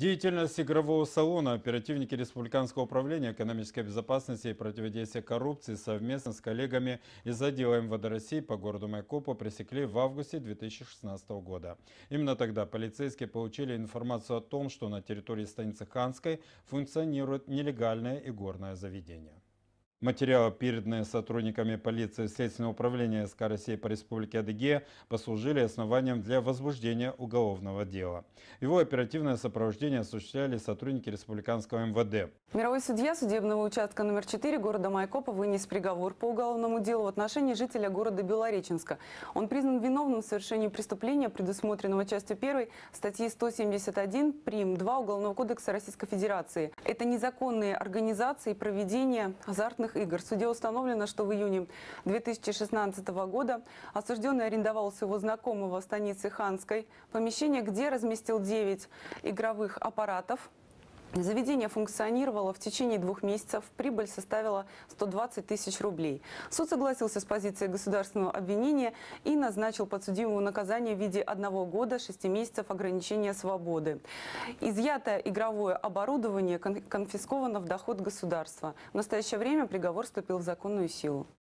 Деятельность игрового салона оперативники Республиканского управления экономической безопасности и противодействия коррупции совместно с коллегами из отдела МВД России по городу Майкопу пресекли в августе 2016 года. Именно тогда полицейские получили информацию о том, что на территории станицы Ханской функционирует нелегальное игорное заведение. Материалы, переданные сотрудниками полиции Следственного управления СК России по Республике Адыгея, послужили основанием для возбуждения уголовного дела. Его оперативное сопровождение осуществляли сотрудники республиканского МВД. Мировой судья судебного участка номер 4 города Майкопа вынес приговор по уголовному делу в отношении жителя города Белореченска. Он признан виновным в совершении преступления, предусмотренного частью 1 статьи 171 прим. 2 Уголовного кодекса Российской Федерации. Это незаконные организации и проведение азартных азартных игр. В суде установлено, что в июне 2016 года осужденный арендовал своего знакомого в станице Ханской помещение, где разместил 9 игровых аппаратов, Заведение функционировало в течение двух месяцев, прибыль составила 120 тысяч рублей. Суд согласился с позицией государственного обвинения и назначил подсудимому наказание в виде одного года, шести месяцев ограничения свободы. Изъятое игровое оборудование конфисковано в доход государства. В настоящее время приговор вступил в законную силу.